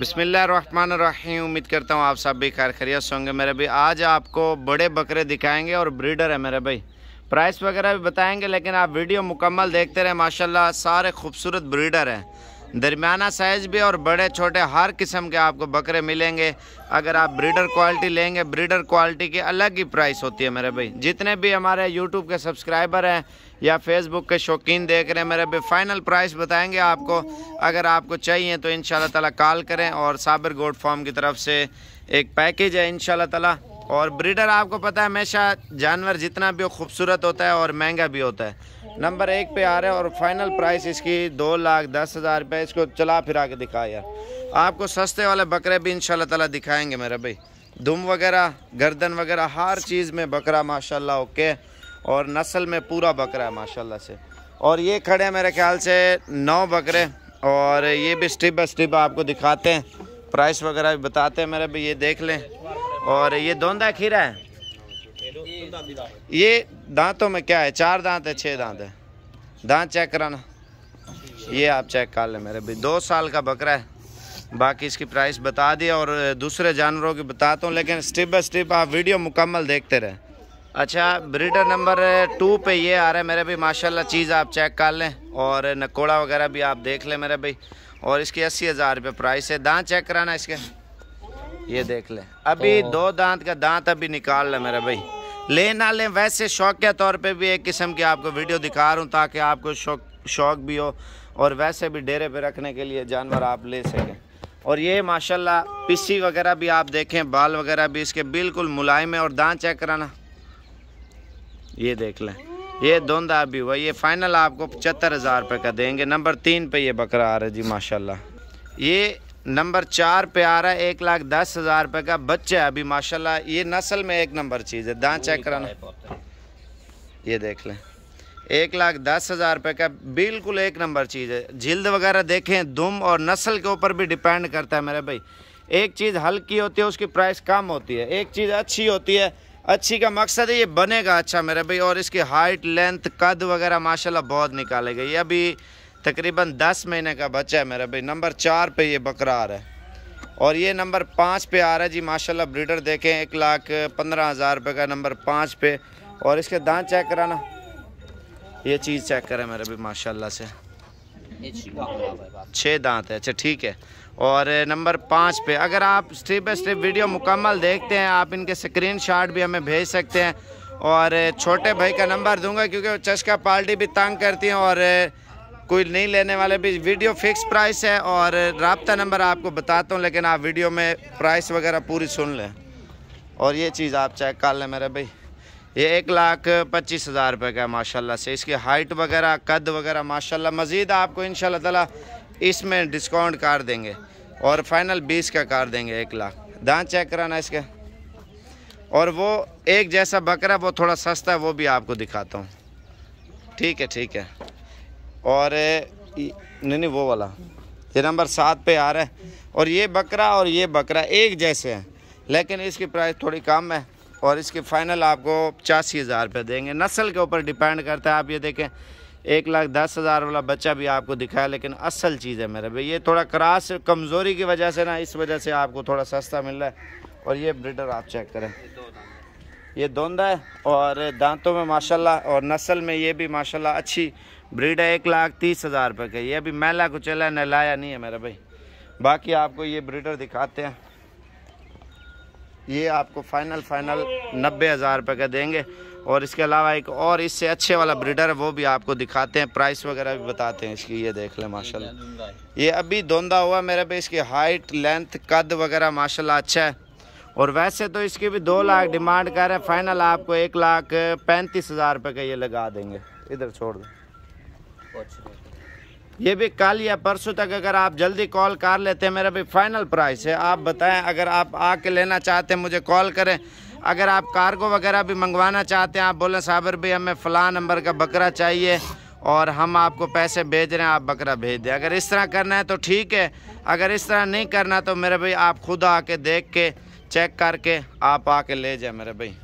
बिसमीम उम्मीद करता हूँ आप सब भी खैर खरिया होंगे मेरे भाई आज आपको बड़े बकरे दिखाएंगे और ब्रीडर है मेरे भाई प्राइस वगैरह भी बताएंगे लेकिन आप वीडियो मुकम्मल देखते रहे माशाल्लाह सारे खूबसूरत ब्रीडर हैं दरमियाना साइज़ भी और बड़े छोटे हर किस्म के आपको बकरे मिलेंगे अगर आप ब्रीडर क्वालिटी लेंगे ब्रीडर क्वालिटी की अलग ही प्राइस होती है मेरे भाई जितने भी हमारे यूट्यूब के सब्सक्राइबर हैं या फेसबुक के शौकीन देख रहे हैं मेरे भाई फाइनल प्राइस बताएंगे आपको अगर आपको चाहिए तो इन ताला कॉल करें और साबिर गोड फॉर्म की तरफ से एक पैकेज है इन ताला और ब्रीडर आपको पता है हमेशा जानवर जितना भी खूबसूरत होता है और महंगा भी होता है नंबर एक पे आ रहे हैं और फाइनल प्राइस इसकी दो लाख दस हज़ार रुपये इसको चला फिरा के दिखा यार आपको सस्ते वाले बकरे भी इन ताला दिखाएंगे मेरे भाई धुम वगैरह गर्दन वगैरह हर चीज़ में बकरा माशाल्लाह ओके और नस्ल में पूरा बकरा है माशाल्लाह से और ये खड़े हैं मेरे ख्याल से नौ बकरे और ये भी स्टिप स्टिप आपको दिखाते हैं प्राइस वगैरह भी बताते हैं मेरे भाई ये देख लें और ये दोंदा खीरा है ये दांतों में क्या है चार दांत है छः दांत है दांत चेक कराना ये आप चेक कर लें मेरे भी दो साल का बकरा है बाकी इसकी प्राइस बता दी और दूसरे जानवरों की बताता तो हूँ लेकिन स्टेप बाई स्टेप आप वीडियो मुकम्मल देखते रहें अच्छा ब्रीडर नंबर टू पे ये आ रहा है मेरे भाई माशाल्लाह चीज़ आप चेक कर लें और नकोड़ा वगैरह भी आप देख लें मेरे भाई और इसकी अस्सी हज़ार रुपये प्राइस है दांत चेक कराना इसके ये देख लें अभी दो दांत का दांत अभी निकाल लें मेरे भाई ले ना लें वैसे शौक के तौर पे भी एक किस्म की आपको वीडियो दिखा रहा हूँ ताकि आपको शौक शौक भी हो और वैसे भी डेरे पे रखने के लिए जानवर आप ले सकें और ये माशाल्लाह पिसी वगैरह भी आप देखें बाल वगैरह भी इसके बिल्कुल मुलायम है और दांत चेक कराना ये देख लें ये दा भी हुआ ये फ़ाइनल आपको पचहत्तर हज़ार रुपये का देंगे नंबर तीन पर यह बकरा आ रहा है जी माशाल्लाह ये नंबर चार पे आ रहा है एक लाख दस हज़ार रुपये का बच्चा है अभी माशाल्लाह ये नस्ल में एक नंबर चीज़ है दांत चेक कराना ये देख लें एक लाख दस हज़ार रुपये का बिल्कुल एक नंबर चीज़ है जिल्द वगैरह देखें दुम और नस्ल के ऊपर भी डिपेंड करता है मेरे भाई एक चीज़ हल्की होती है उसकी प्राइस कम होती है एक चीज़ अच्छी होती है अच्छी का मकसद है ये बनेगा अच्छा मेरे भाई और इसकी हाइट लेंथ कद वगैरह माशाल्लाह बहुत निकालेगा ये अभी तकरीबन दस महीने का बच्चा है मेरा भाई नंबर चार पे ये बकरा आ रहा है और ये नंबर पाँच पे आ रहा है जी माशाल्लाह ब्रीडर देखें एक लाख पंद्रह हज़ार रुपये का नंबर पाँच पे और इसके दांत चेक कराना ये चीज़ चेक करें मेरा भाई माशाल्लाह से छः दांत है अच्छा ठीक है और नंबर पाँच पे अगर आप स्टेप बाई स्टेप वीडियो मुकम्मल देखते हैं आप इनके स्क्रीन शॉट भी हमें भेज सकते हैं और छोटे भाई का नंबर दूंगा क्योंकि वो चश्का पार्टी भी तंग करती हैं और कोई नहीं लेने वाले भी वीडियो फिक्स प्राइस है और रबता नंबर आपको बताता हूँ लेकिन आप वीडियो में प्राइस वगैरह पूरी सुन लें और ये चीज़ आप चेक कर लें मेरे भाई ये एक लाख पच्चीस हज़ार रुपये का माशाल्लाह से इसकी हाइट वगैरह कद वगैरह माशाल्लाह मज़ीद आपको इन ताला इसमें डिस्काउंट कर देंगे और फाइनल बीस का कर देंगे एक लाख दांत चेक कराना इसके और वो एक जैसा बकरा वो थोड़ा सस्ता है वो भी आपको दिखाता हूँ ठीक है ठीक है और नहीं नहीं वो वाला ये नंबर सात पे आ रहा है और ये बकरा और ये बकरा एक जैसे हैं लेकिन इसकी प्राइस थोड़ी कम है और इसकी फ़ाइनल आपको पचासी हज़ार रुपये देंगे नस्ल के ऊपर डिपेंड करता है आप ये देखें एक लाख दस हज़ार वाला बच्चा भी आपको दिखाया लेकिन असल चीज़ है मेरे भाई ये थोड़ा क्रास कमज़ोरी की वजह से ना इस वजह से आपको थोड़ा सस्ता मिल रहा है और ये ब्रिडर आप चेक करें ये दोंदा है और दांतों में माशाल्लाह और नस्ल में ये भी माशाल्लाह अच्छी ब्रीड है एक लाख तीस हज़ार रुपये का ये अभी चला कुचला नहलाया नहीं है मेरा भाई बाकी आपको ये ब्रीडर दिखाते हैं ये आपको फाइनल फाइनल नब्बे हज़ार रुपये का देंगे और इसके अलावा एक और इससे अच्छे वाला ब्रीडर है वो भी आपको दिखाते हैं प्राइस वगैरह भी बताते हैं इसकी ये देख लें माशाल्लाह ये अभी धोंदा हुआ मेरे पे इसकी हाइट लेंथ कद वगैरह माशाल्लाह अच्छा है और वैसे तो इसकी भी दो लाख डिमांड कर रहे हैं फाइनल आपको एक लाख पैंतीस हज़ार रुपये का ये लगा देंगे इधर छोड़ दें ये भी कल या परसों तक अगर आप जल्दी कॉल कर लेते हैं मेरा भी फाइनल प्राइस है आप बताएं अगर आप आके लेना चाहते हैं मुझे कॉल करें अगर आप कार्गो वगैरह भी मंगवाना चाहते हैं आप बोलें साबर भी हमें फ़लाँ नंबर का बकरा चाहिए और हम आपको पैसे भेज रहे हैं आप बकरा भेज दें अगर इस तरह करना है तो ठीक है अगर इस तरह नहीं करना तो मेरे भाई आप खुद आके देख के चेक करके आप आके ले जाए मेरे भाई